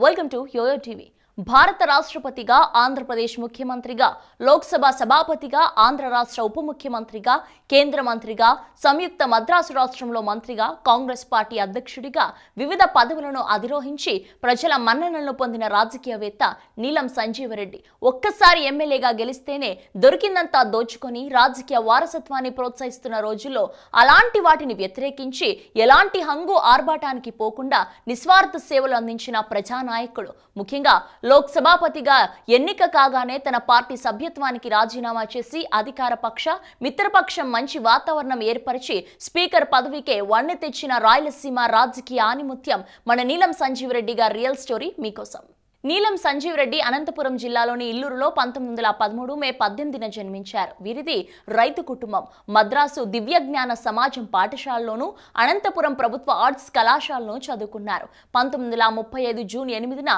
Welcome to YoYo TV. భారత రాష్ట్రపతిగా ఆంధ్రప్రదేశ్ ముఖ్యమంత్రిగా లోక్సభ సభాపతిగా ఆంధ్ర రాష్ట్ర ఉప ముఖ్యమంత్రిగా కేంద్ర మంత్రిగా సంయుక్త మద్రాసు రాష్ట్రంలో మంత్రిగా కాంగ్రెస్ పార్టీ అధ్యక్షుడిగా వివిధ పదవులను అధిరోహించి ప్రజల మన్ననలను పొందిన రాజకీయవేత్త నీలం సంజీవరెడ్డి ఒక్కసారి ఎమ్మెల్యేగా గెలిస్తేనే దొరికిందంతా దోచుకొని రాజకీయ వారసత్వాన్ని ప్రోత్సహిస్తున్న రోజుల్లో అలాంటి వాటిని వ్యతిరేకించి ఎలాంటి హంగు ఆర్భాటానికి పోకుండా నిస్వార్థ సేవలు అందించిన ప్రజానాయకుడు ముఖ్యంగా లోక్ సభాపతిగా ఎన్నిక కాగానే తన పార్టీ సభ్యత్వానికి రాజీనామా చేసి అధికార పక్ష మిత్రపక్షం మంచి వాతావరణం ఏర్పరిచి స్పీకర్ పదవికే వన్నె తెచ్చిన రాయలసీమ రాజకీయ ఆనిముత్యం మన నీలం సంజీవ్ రెడ్డి గారి రియల్ స్టోరీ మీకోసం నీలం సంజీవ్ రెడ్డి అనంతపురం జిల్లాలోని ఇల్లూరులో పంతొమ్మిది వందల పదమూడు మే పద్దెనిమిదిన జన్మించారు వీరిది రైతు కుటుంబం మద్రాసు దివ్యజ్ఞాన సమాజం పాఠశాలలోనూ అనంతపురం ప్రభుత్వ ఆర్ట్స్ కళాశాలలో చదువుకున్నారు పంతొమ్మిది వందల ముప్పై ఐదు జూన్ ఎనిమిదిన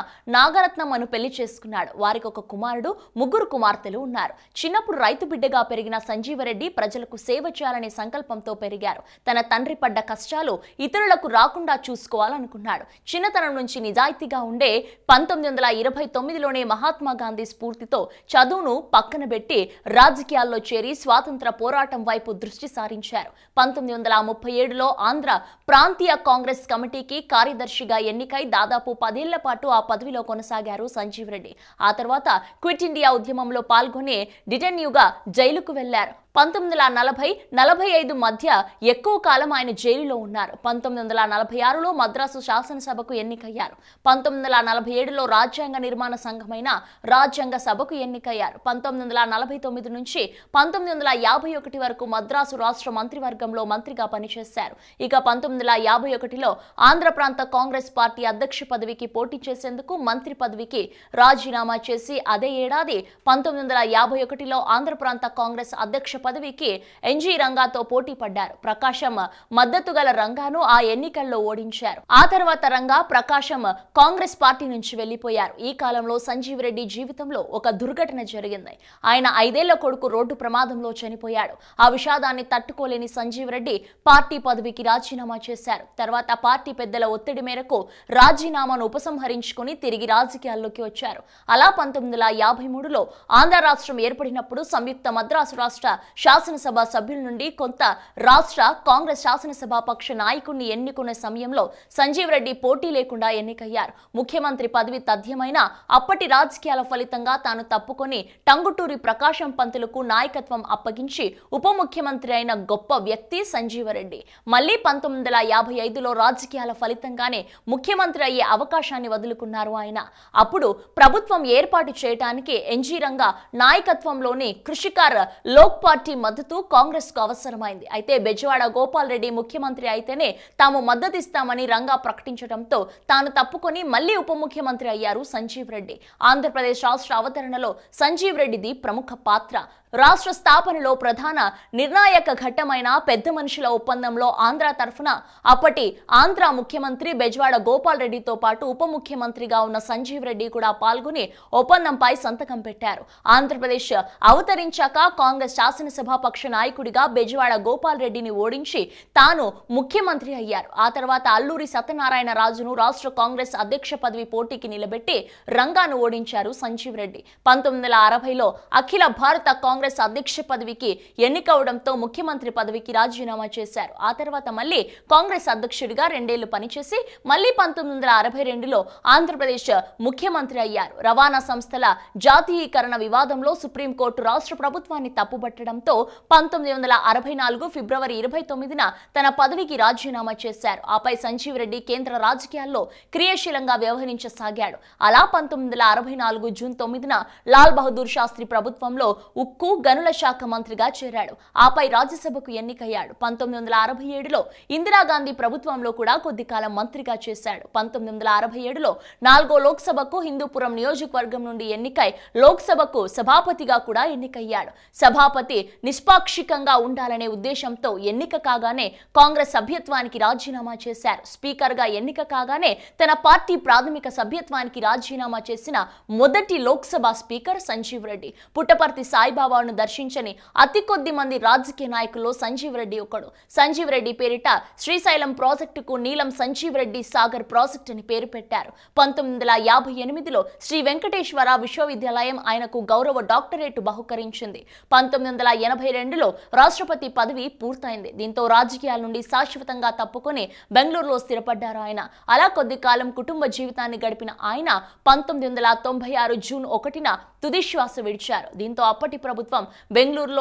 అను పెళ్లి చేసుకున్నాడు వారికి ఒక కుమారుడు ముగ్గురు కుమార్తెలు ఉన్నారు చిన్నప్పుడు రైతు బిడ్డగా పెరిగిన సంజీవరెడ్డి ప్రజలకు సేవ చేయాలనే సంకల్పంతో పెరిగారు తన తండ్రి పడ్డ కష్టాలు ఇతరులకు రాకుండా చూసుకోవాలనుకున్నాడు చిన్నతనం నుంచి నిజాయితీగా ఉండే పంతొమ్మిది వందల ఇరవై తొమ్మిదిలోనే మహాత్మా గాంధీ స్ఫూర్తితో చదువును పక్కన పెట్టి రాజకీయాల్లో చేరి స్వాతంత్ర పోరాటం వైపు దృష్టి సారించారు పంతొమ్మిది వందల ముప్పై ఏడులో ఆంధ్ర ప్రాంతీయ కాంగ్రెస్ కమిటీకి కార్యదర్శిగా ఎన్నికై దాదాపు పదేళ్ల పాటు ఆ పదవిలో కొనసాగారు సంజీవ్ రెడ్డి ఆ తర్వాత క్విట్ ఇండియా ఉద్యమంలో పాల్గొని డిటెన్యూగా జైలుకు వెళ్లారు పంతొమ్మిది వందల నలభై నలభై ఐదు మధ్య ఎక్కువ కాలం ఆయన జైలులో ఉన్నారు పంతొమ్మిది వందల నలభై ఆరులో మద్రాసు శాసనసభకు ఎన్నికయ్యారు పంతొమ్మిది వందల నలభై ఏడులో రాజ్యాంగ నిర్మాణ సంఘమైన రాజ్యాంగ సభకు ఎన్నికయ్యారు పంతొమ్మిది వందల నలభై తొమ్మిది నుంచి పంతొమ్మిది వందల యాభై ఒకటి వరకు మద్రాసు రాష్ట్ర మంత్రివర్గంలో మంత్రిగా పనిచేశారు ఇక పంతొమ్మిది వందల యాభై ఒకటిలో ఆంధ్ర ప్రాంత కాంగ్రెస్ పార్టీ అధ్యక్ష పదవికి పోటీ చేసేందుకు మంత్రి పదవికి రాజీనామా చేసి అదే ఏడాది పంతొమ్మిది వందల యాభై ఒకటిలో ఆంధ్ర ప్రాంత కాంగ్రెస్ అధ్యక్ష పదవికి ఎన్జీ రంగాతో పోటీ పడ్డారు ప్రకాశం మద్దతు గల రంగాను ఆ ఎన్నికల్లో ఓడించారు ఆ తర్వాత రంగా ప్రకాశం కాంగ్రెస్ పార్టీ నుంచి వెళ్లిపోయారు ఈ కాలంలో సంజీవ్ రెడ్డి జీవితంలో ఒక దుర్ఘటన జరిగింది ఆయన ఐదేళ్ల కొడుకు రోడ్డు ప్రమాదంలో చనిపోయాడు ఆ విషాదాన్ని తట్టుకోలేని సంజీవ్ రెడ్డి పార్టీ పదవికి రాజీనామా చేశారు తర్వాత పార్టీ పెద్దల ఒత్తిడి మేరకు రాజీనామాను ఉపసంహరించుకుని తిరిగి రాజకీయాల్లోకి వచ్చారు అలా పంతొమ్మిది వందల యాభై మూడులో ఆంధ్ర రాష్ట్రం ఏర్పడినప్పుడు సంయుక్త మద్రాసు రాష్ట్ర శాసనసభ సభ్యుల నుండి కొంత రాష్ట్ర కాంగ్రెస్ శాసనసభ పక్ష నాయకుడిని ఎన్నుకునే సమయంలో సంజీవ్ రెడ్డి పోటీ లేకుండా ఎన్నికయ్యారు ముఖ్యమంత్రి పదవి తథ్యమైన అప్పటి రాజకీయాల ఫలితంగా తాను తప్పుకొని టంగుటూరి ప్రకాశం పంతులకు నాయకత్వం అప్పగించి ఉప ముఖ్యమంత్రి అయిన గొప్ప వ్యక్తి సంజీవరెడ్డి మళ్లీ పంతొమ్మిది వందల యాభై ఐదులో రాజకీయాల ఫలితంగానే ముఖ్యమంత్రి అయ్యే అవకాశాన్ని వదులుకున్నారు ఆయన అప్పుడు ప్రభుత్వం ఏర్పాటు చేయడానికి ఎన్జీ రంగా నాయకత్వంలోని కృషికార్ లోక్పాల్ పార్టీ మద్దతు కాంగ్రెస్ కు అవసరమైంది అయితే బెజవాడ గోపాల్ రెడ్డి ముఖ్యమంత్రి అయితేనే తాము మద్దతిస్తామని రంగా ప్రకటించడంతో తాను తప్పుకొని మళ్లీ ఉప ముఖ్యమంత్రి అయ్యారు సంజీవ్ రెడ్డి ఆంధ్రప్రదేశ్ రాష్ట్ర అవతరణలో సంజీవ్ రెడ్డిది ప్రముఖ పాత్ర రాష్ట్ర స్థాపనలో ప్రధాన నిర్ణాయక ఘట్టమైన పెద్ద మనుషుల ఒప్పందంలో ఆంధ్ర తరఫున అప్పటి ఆంధ్ర ముఖ్యమంత్రి బెజవాడ గోపాల్ రెడ్డితో పాటు ఉప ముఖ్యమంత్రిగా ఉన్న సంజీవ్ రెడ్డి కూడా పాల్గొని ఒప్పందంపై సంతకం పెట్టారు ఆంధ్రప్రదేశ్ అవతరించాక కాంగ్రెస్ శాసన శాసనసభ పక్ష నాయకుడిగా బెజవాడ గోపాల్ రెడ్డిని ఓడించి తాను ముఖ్యమంత్రి అయ్యారు ఆ తర్వాత అల్లూరి సత్యనారాయణ రాజును రాష్ట్ర కాంగ్రెస్ అధ్యక్ష పదవి పోటీకి నిలబెట్టి రంగాను ఓడించారు సంజీవ్ రెడ్డి పంతొమ్మిది వందల అరవైలో అఖిల భారత కాంగ్రెస్ అధ్యక్ష పదవికి ఎన్నికవడంతో ముఖ్యమంత్రి పదవికి రాజీనామా చేశారు ఆ తర్వాత మళ్ళీ కాంగ్రెస్ అధ్యక్షుడిగా రెండేళ్లు పనిచేసి మళ్ళీ పంతొమ్మిది వందల అరవై రెండులో ఆంధ్రప్రదేశ్ ముఖ్యమంత్రి అయ్యారు రవాణా సంస్థల జాతీయీకరణ వివాదంలో సుప్రీంకోర్టు రాష్ట్ర ప్రభుత్వాన్ని తప్పుబట్టడం కావడంతో పంతొమ్మిది వందల అరవై నాలుగు ఫిబ్రవరి ఇరవై తొమ్మిదిన తన పదవికి రాజీనామా చేశారు ఆపై రెడ్డి కేంద్ర రాజకీయాల్లో క్రియాశీలంగా వ్యవహరించసాగాడు అలా పంతొమ్మిది వందల అరవై నాలుగు జూన్ తొమ్మిదిన లాల్ బహదూర్ శాస్త్రి ప్రభుత్వంలో ఉక్కు గనుల శాఖ మంత్రిగా చేరాడు ఆపై రాజ్యసభకు ఎన్నికయ్యాడు పంతొమ్మిది వందల అరవై ఏడులో ఇందిరాగాంధీ ప్రభుత్వంలో కూడా కొద్ది కాలం మంత్రిగా చేశాడు పంతొమ్మిది వందల అరవై ఏడులో నాలుగో లోక్సభకు హిందూపురం నియోజకవర్గం నుండి ఎన్నికై లోక్సభకు సభాపతిగా కూడా ఎన్నికయ్యాడు సభాపతి నిష్పాక్షికంగా ఉండాలనే ఉద్దేశంతో ఎన్నిక కాగానే కాంగ్రెస్ సభ్యత్వానికి రాజీనామా చేశారు స్పీకర్గా ఎన్నిక కాగానే తన పార్టీ ప్రాథమిక సభ్యత్వానికి రాజీనామా చేసిన మొదటి లోక్సభ స్పీకర్ సంజీవ్ రెడ్డి పుట్టపర్తి సాయిబాబాను దర్శించని అతి కొద్ది మంది రాజకీయ నాయకుల్లో సంజీవ్ రెడ్డి ఒకడు సంజీవ్ రెడ్డి పేరిట శ్రీశైలం ప్రాజెక్టుకు నీలం సంజీవ్ రెడ్డి సాగర్ ప్రాజెక్ట్ అని పేరు పెట్టారు పంతొమ్మిది వందల యాభై ఎనిమిదిలో శ్రీ వెంకటేశ్వర విశ్వవిద్యాలయం ఆయనకు గౌరవ డాక్టరేట్ బహుకరించింది పంతొమ్మిది వందల ఎనభై రెండులో రాష్ట్రపతి పదవి పూర్తయింది దీంతో రాజకీయాల నుండి శాశ్వతంగా తప్పుకొని బెంగళూరులో స్థిరపడ్డారు ఆయన అలా కొద్ది కాలం కుటుంబ జీవితాన్ని గడిపిన ఆయన పంతొమ్మిది వందల తొంభై ఆరు జూన్ ఒకటిన తుదిశ్వాస విడిచారు దీంతో అప్పటి ప్రభుత్వం బెంగళూరులో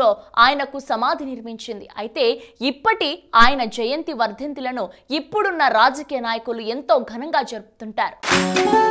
లో ఆయనకు సమాధి నిర్మించింది అయితే ఇప్పటి ఆయన జయంతి వర్ధంతిలను ఇప్పుడున్న రాజకీయ నాయకులు ఎంతో ఘనంగా జరుపుతుంటారు